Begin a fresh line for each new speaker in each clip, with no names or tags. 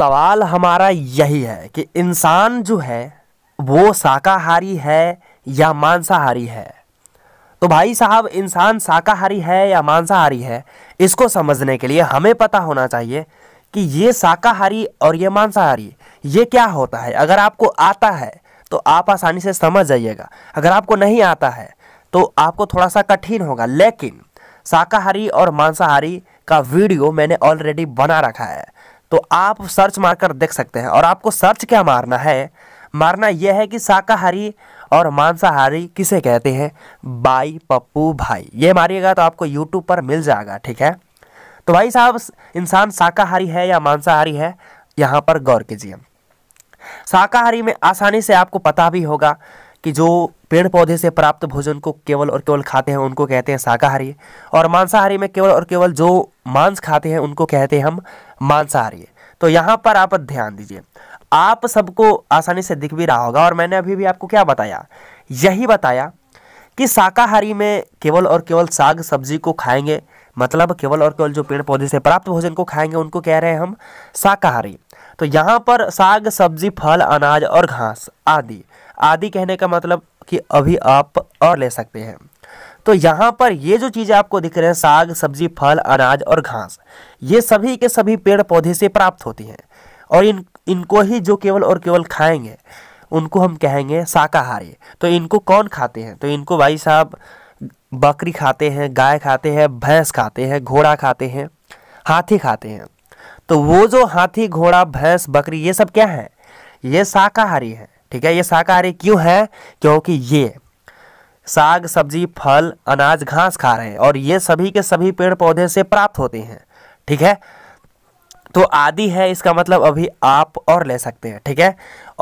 सवाल हमारा यही है कि इंसान जो है वो शाकाहारी है या मांसाहारी है तो भाई साहब इंसान शाकाहारी है या मांसाहारी है इसको समझने के लिए हमें पता होना चाहिए कि ये शाकाहारी और ये मांसाहारी ये क्या होता है अगर आपको आता है तो आप आसानी से समझ जाइएगा अगर आपको नहीं आता है तो आपको थोड़ा सा कठिन होगा लेकिन शाकाहारी और मांसाहारी का वीडियो मैंने ऑलरेडी बना रखा है तो आप सर्च मारकर देख सकते हैं और आपको सर्च क्या मारना है मारना यह है कि शाकाहारी और मांसाहारी किसे कहते हैं बाई पप्पू भाई ये मारिएगा तो आपको यूट्यूब पर मिल जाएगा ठीक है तो भाई साहब इंसान शाकाहारी है या मांसाहारी है यहाँ पर गौर कीजिए शाकाहारी में आसानी से आपको पता भी होगा कि जो पेड़ पौधे से प्राप्त भोजन को केवल और केवल खाते हैं उनको कहते हैं शाकाहारी और मांसाहारी में केवल और केवल जो मांस खाते हैं उनको कहते हैं हम मांसाहारी तो यहाँ पर आप ध्यान दीजिए आप सबको आसानी से दिख भी रहा होगा और मैंने अभी भी आपको क्या बताया यही बताया कि शाकाहारी में केवल और केवल साग सब्जी को खाएंगे मतलब केवल और केवल जो पेड़ पौधे से प्राप्त भोजन को खाएंगे उनको कह रहे हैं हम शाकाहारी तो यहाँ पर साग सब्जी फल अनाज और घास आदि आदि कहने का मतलब कि अभी आप और ले सकते हैं तो यहाँ पर ये जो चीज़ें आपको दिख रहे हैं साग सब्जी फल अनाज और घास ये सभी के सभी पेड़ पौधे से प्राप्त होती हैं और इन इनको ही जो केवल और केवल खाएंगे उनको हम कहेंगे शाकाहारी तो इनको कौन खाते हैं तो इनको भाई साहब बकरी खाते हैं गाय खाते हैं भैंस खाते हैं घोड़ा खाते हैं हाथी खाते हैं तो वो जो हाथी घोड़ा भैंस बकरी ये सब क्या है ये शाकाहारी है ठीक है ये शाकाहारी क्यों है क्योंकि ये साग सब्जी फल अनाज घास खा रहे हैं और ये सभी के सभी पेड़ पौधे से प्राप्त होते हैं ठीक है तो आदि है इसका मतलब अभी आप और ले सकते हैं ठीक है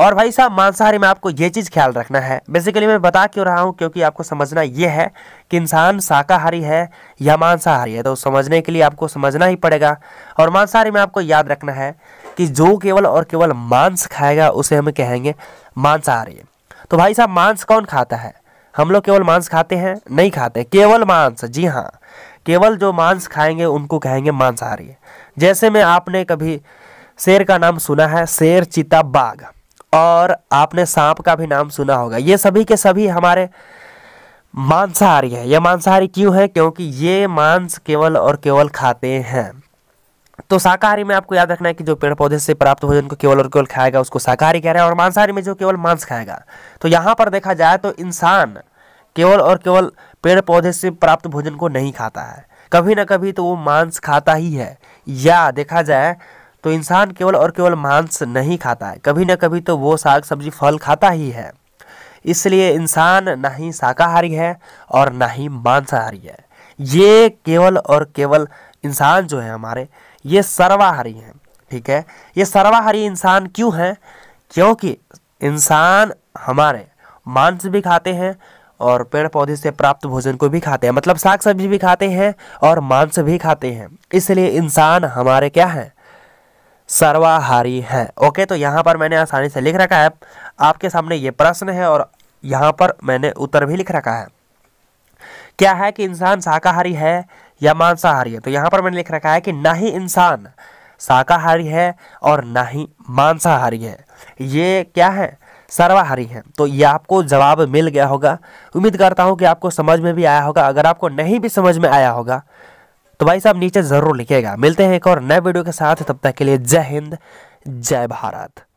और भाई साहब मांसाहारी में आपको ये चीज़ ख्याल रखना है बेसिकली मैं बता क्यों रहा हूँ क्योंकि आपको समझना ये है कि इंसान शाकाहारी है या मांसाहारी है तो समझने के लिए आपको समझना ही पड़ेगा और मांसाहारी में आपको याद रखना है कि जो केवल और केवल मांस खाएगा उसे हम कहेंगे मांसाहारी तो भाई साहब मांस कौन खाता है हम लोग केवल मांस खाते हैं नहीं खाते केवल मांस जी हाँ केवल जो मांस खाएंगे उनको कहेंगे मांसाहारी जैसे में आपने कभी शेर का नाम सुना है शेर चीता बाघ और आपने सांप का भी नाम सुना होगा ये सभी के सभी हमारे मांसाहारी है यह मांसाहारी क्यों है क्योंकि ये मांस केवल और केवल खाते हैं तो शाकाहारी में आपको याद रखना है कि जो पेड़ पौधे से प्राप्त भोजन को केवल और केवल खाएगा उसको शाकाहारी कह रहे हैं और मांसाहारी में जो केवल मांस खाएगा तो यहाँ पर देखा जाए तो इंसान केवल और केवल पेड़ पौधे से प्राप्त भोजन को नहीं खाता है कभी ना कभी तो वो मांस खाता ही है या देखा जाए तो इंसान केवल और केवल मांस नहीं खाता है कभी ना कभी तो वो साग सब्जी फल खाता ही है इसलिए इंसान ना ही शाकाहारी है और ना ही मांसाहारी है ये केवल और केवल इंसान जो है हमारे ये सर्वाहारी हैं ठीक है ये सर्वाहारी इंसान क्यों हैं क्योंकि इंसान हमारे मांस भी खाते हैं और पेड़ पौधे से प्राप्त भोजन को भी खाते हैं मतलब साग सब्जी भी खाते हैं और मांस भी खाते हैं इसलिए इंसान हमारे क्या हैं सर्वाहारी हैं ओके तो यहाँ पर मैंने आसानी से लिख रखा है आपके सामने ये प्रश्न है और यहाँ पर मैंने उत्तर भी लिख रखा है क्या है कि इंसान शाकाहारी है या मांसाहारी है तो यहाँ पर मैंने लिख रखा है कि ना ही इंसान शाकाहारी है और ना ही मांसाहारी है ये क्या है सर्वाहारी है तो ये आपको जवाब मिल गया होगा उम्मीद करता हूँ कि आपको समझ में भी आया होगा अगर आपको नहीं भी समझ में आया होगा तो भाई साहब नीचे ज़रूर लिखेगा मिलते हैं एक और नए वीडियो के साथ तब तक के लिए जय हिंद जय भारत